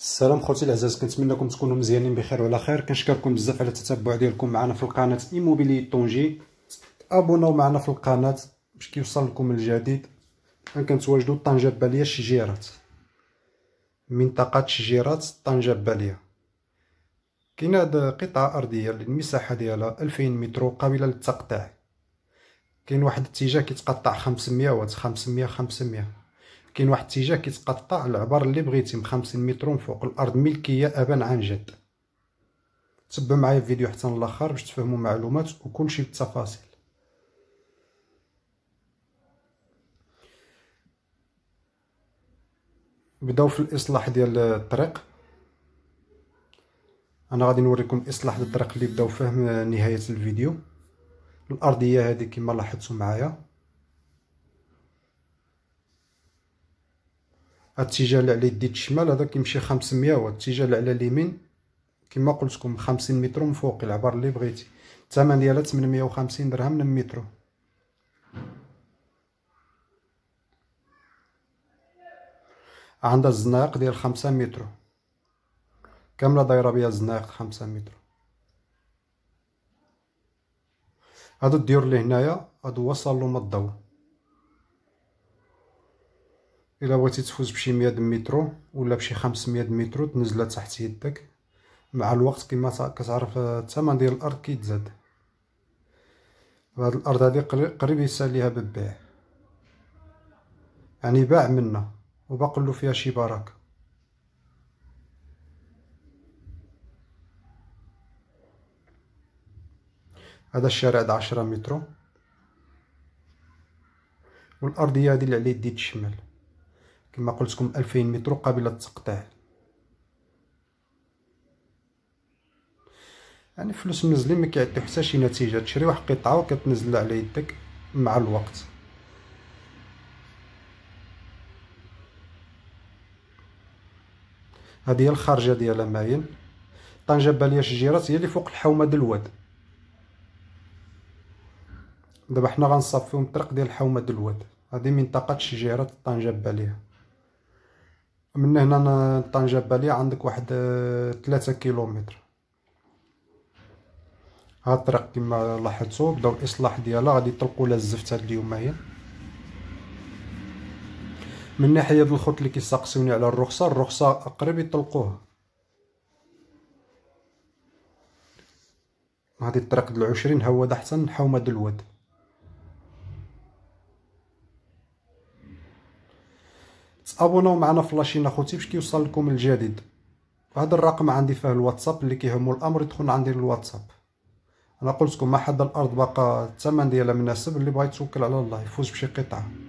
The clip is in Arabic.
السلام خوتي العزاز كنتمنىكم تكونوا مزيانين بخير وعلى خير كنشكركم بزاف على التتبع ديالكم معنا في القناه ايموبيلي طونجي ابوناو معنا في القناه باش كيوصل لكم الجديد كنتواجدوا طنجه باليه الشجيرات منطقه شجيرات طنجه باليه كاين هاد قطعه ارضيه المساحه ديالها 2000 متر قابله للتقطيع كاين واحد الاتجاه كيتقطع 500 واط 500 500 كاين واحد الاتجاه كيتقطع العبر اللي بغيتي من 50 متر من فوق الارض ملكيه ابا عن جد تبع معايا الفيديو حتى الاخر باش تفهموا وكل وكلشي بالتفاصيل بداو في الاصلاح ديال الطريق انا غادي نوريكم اصلاح الطريق اللي بداو فيه نهايه الفيديو الارضيه هذه كما لاحظتوا معايا الاتجاه على اليد الشمال هذا كيمشي 500 والاتجاه اللي على اليمين كما قلت لكم 50 متر من فوق العبر اللي بغيتي الثمن ديالها 850 درهم من مترو عندها الزناق ديال 5 متر كامله دايره بها الزناق 5 متر هادو الديور اللي هنايا هادو وصلوا ما الضوء الا بغيتي تفوز بشي 100 مترو ولا بشي 500 مترو تنزلها تحت يدك مع الوقت كما كتعرف الثمن ديال الارض كيتزاد هاد الارض هادي قريب يساليها بالبيع يعني باع منا وباقلو فيها شي بركه هذا الشارع د 10 مترو والارضيه هذه اللي عليه ديت الشمال كما قلت لكم 2000 متر قابلة التقطيع يعني فلوس منزلين ما كيعطيو حتى شي نتيجه تشري واحد قطعه وكتنزلها على يدك مع الوقت هذه هي الخارجه ديالها ماين طنجه باليه شجيرات هي اللي فوق الحومه ديال الواد دابا حنا غنصافيهم الطريق ديال الحومه ديال الواد هذه منطقه شجيرات طنجه باليه من هنا لطنجة بالي عندك واحد آه، ثلاثة كيلومتر ها الطريق كما لاحظتو بداو الاصلاح ديالها غادي يطلقوا لها الزفت هاد اليومين من ناحيه هاد الخوت اللي كيسقسيوني على الرخصه الرخصه قريب يطلقوها هادي الطريق د العشرين هو حتى حومه الواد تابوناو معنا في لاشين اخوتي باش كيوصل لكم الجديد وهذا الرقم عندي فيه الواتساب اللي كيهمو الامر يدخل عندي الواتساب انا قلت لكم ما حد الارض باقا الثمن ديالها مناسب اللي بغا يتوكل على الله يفوز بشي قطعه